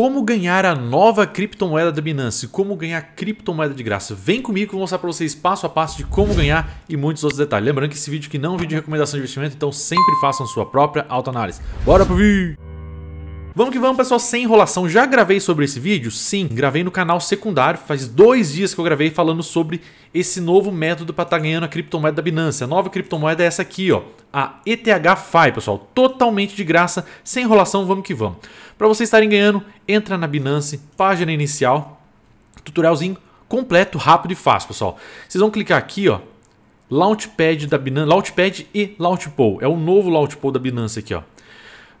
como ganhar a nova criptomoeda da Binance, como ganhar criptomoeda de graça. Vem comigo que eu vou mostrar para vocês passo a passo de como ganhar e muitos outros detalhes. Lembrando que esse vídeo aqui não é um vídeo de recomendação de investimento, então sempre façam sua própria autoanálise. Bora pro vídeo! Vamos que vamos, pessoal, sem enrolação. Já gravei sobre esse vídeo? Sim, gravei no canal secundário. Faz dois dias que eu gravei falando sobre esse novo método para estar tá ganhando a criptomoeda da Binance. A nova criptomoeda é essa aqui, ó, a ETH-FI, pessoal. Totalmente de graça, sem enrolação, vamos que vamos. Para vocês estarem ganhando, entra na Binance, página inicial, tutorialzinho completo, rápido e fácil, pessoal. Vocês vão clicar aqui, ó, Launchpad da Binance, Launchpad e Launchpool. É o novo Launchpool da Binance aqui, ó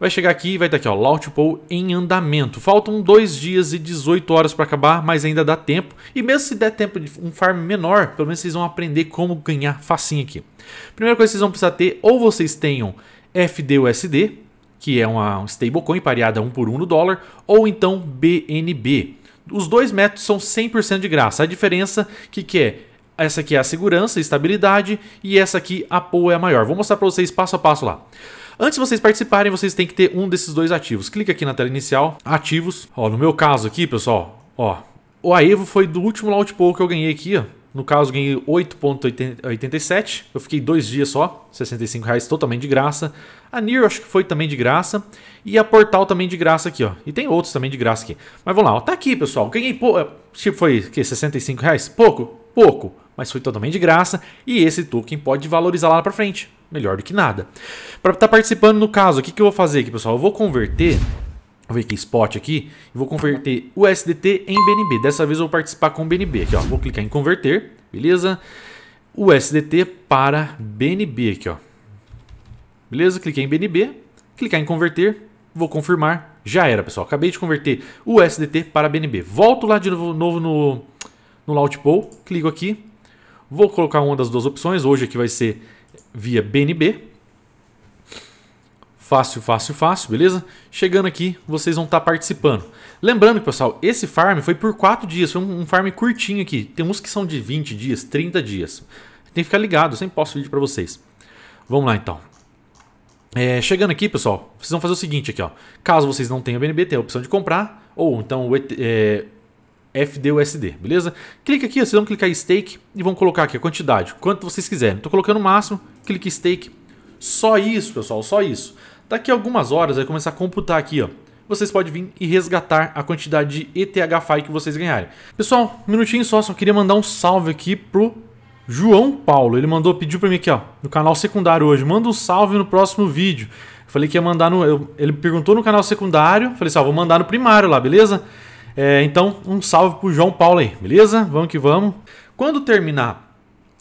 vai chegar aqui e vai daqui, ó, Launch em andamento. Faltam 2 dias e 18 horas para acabar, mas ainda dá tempo. E mesmo se der tempo de um farm menor, pelo menos vocês vão aprender como ganhar facinho aqui. Primeira coisa que vocês vão precisar ter, ou vocês tenham FDUSD, que é uma stablecoin pareada 1 por 1 no dólar, ou então BNB. Os dois métodos são 100% de graça. A diferença que que é essa aqui é a segurança estabilidade, e essa aqui a POA é a maior. Vou mostrar para vocês passo a passo lá. Antes de vocês participarem, vocês têm que ter um desses dois ativos. Clica aqui na tela inicial, ativos. Ó, no meu caso aqui, pessoal, ó, o Aevo foi do último Launch Pool que eu ganhei aqui, ó. No caso, ganhei 8,87. Eu fiquei dois dias só, R$65,00 reais totalmente de graça. A NIR acho que foi também de graça. E a Portal também de graça aqui, ó. E tem outros também de graça aqui. Mas vamos lá, ó. Tá aqui, pessoal. Ganhei pouco. É, tipo, foi que, 65 reais? Pouco? Pouco mas foi totalmente de graça e esse token pode valorizar lá para frente. Melhor do que nada. Para estar tá participando no caso, o que, que eu vou fazer aqui, pessoal? Eu vou converter Vou ver aqui, spot aqui. vou converter o SDT em BNB. Dessa vez eu vou participar com BNB. Aqui, ó. Vou clicar em converter. Beleza? O SDT para BNB aqui, ó. Beleza? Cliquei em BNB. Clicar em converter. Vou confirmar. Já era, pessoal. Acabei de converter o SDT para BNB. Volto lá de novo, novo no, no Launchpool. Clico aqui. Vou colocar uma das duas opções. Hoje aqui vai ser via BNB. Fácil, fácil, fácil, beleza? Chegando aqui, vocês vão estar participando. Lembrando, pessoal, esse farm foi por 4 dias, foi um farm curtinho aqui. Tem uns que são de 20 dias, 30 dias. Tem que ficar ligado, eu sempre posto vídeo para vocês. Vamos lá, então. É, chegando aqui, pessoal, vocês vão fazer o seguinte aqui, ó. Caso vocês não tenham BNB, tem a opção de comprar, ou então o, é, FDUSD, beleza? Clica aqui, vocês vão clicar em stake e vão colocar aqui a quantidade, quanto vocês quiserem. Estou colocando o máximo, clique em stake. Só isso, pessoal, só isso. Daqui a algumas horas vai começar a computar aqui, ó. Vocês podem vir e resgatar a quantidade de ETH-FI que vocês ganharem. Pessoal, um minutinho só, só queria mandar um salve aqui pro João Paulo. Ele mandou, pediu para mim aqui, ó, no canal secundário hoje. Manda um salve no próximo vídeo. falei que ia mandar no... ele perguntou no canal secundário, falei assim, ó, vou mandar no primário lá, beleza? É, então, um salve pro João Paulo aí, beleza? Vamos que vamos. Quando terminar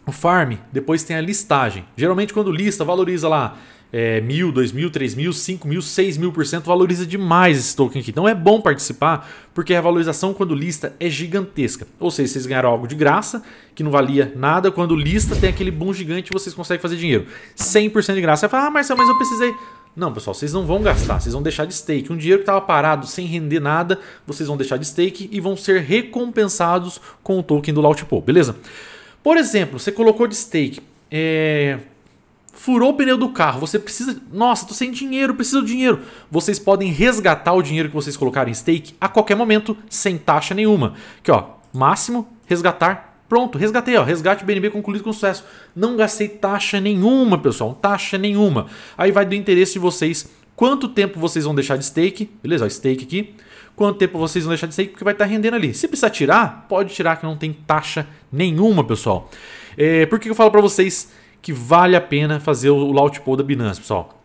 o farm, depois tem a listagem. Geralmente, quando lista, valoriza lá é, mil, dois mil, três mil, cinco mil, seis mil por cento, valoriza demais esse token aqui. Então é bom participar, porque a valorização quando lista é gigantesca. Ou seja, vocês ganharam algo de graça, que não valia nada. Quando lista, tem aquele boom gigante e vocês conseguem fazer dinheiro. 100% de graça. Você fala, ah, Marcelo, mas eu precisei. Não, pessoal, vocês não vão gastar, vocês vão deixar de stake. Um dinheiro que estava parado sem render nada, vocês vão deixar de stake e vão ser recompensados com o token do Lautipo, beleza? Por exemplo, você colocou de stake, é... furou o pneu do carro, você precisa. Nossa, tô sem dinheiro, preciso de dinheiro. Vocês podem resgatar o dinheiro que vocês colocaram em stake a qualquer momento, sem taxa nenhuma. Aqui, ó, máximo, resgatar Pronto, resgatei, ó, resgate BNB concluído com sucesso. Não gastei taxa nenhuma, pessoal, taxa nenhuma. Aí vai do interesse de vocês quanto tempo vocês vão deixar de stake, beleza? Ó, stake aqui. Quanto tempo vocês vão deixar de stake, porque vai estar tá rendendo ali. Se precisar tirar, pode tirar, que não tem taxa nenhuma, pessoal. É, por que eu falo para vocês que vale a pena fazer o Launchpool da Binance, pessoal?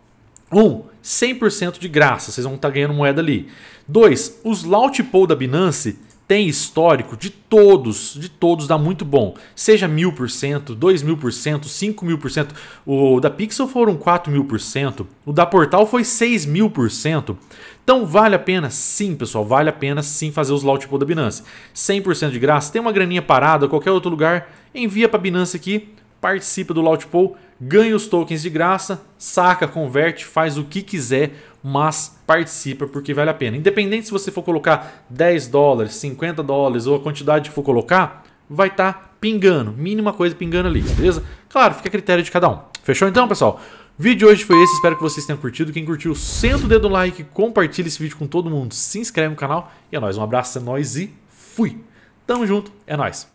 Um, 100% de graça, vocês vão estar tá ganhando moeda ali. Dois, os Launchpool da Binance tem histórico de todos, de todos dá muito bom. Seja 1000%, 2000%, 5000%. O da Pixel foram 4000%, o da Portal foi 6000%. Então vale a pena sim, pessoal, vale a pena sim fazer os Launchpool da Binance. 100% de graça, tem uma graninha parada, qualquer outro lugar, envia para Binance aqui, participa do Launchpool, ganha os tokens de graça, saca, converte, faz o que quiser mas participa porque vale a pena. Independente se você for colocar 10 dólares, 50 dólares ou a quantidade que for colocar, vai estar tá pingando, mínima coisa pingando ali, beleza? Claro, fica a critério de cada um. Fechou então, pessoal? O vídeo de hoje foi esse, espero que vocês tenham curtido. Quem curtiu, senta o dedo no like, compartilha esse vídeo com todo mundo, se inscreve no canal e é nóis. Um abraço, é nóis e fui! Tamo junto, é nóis!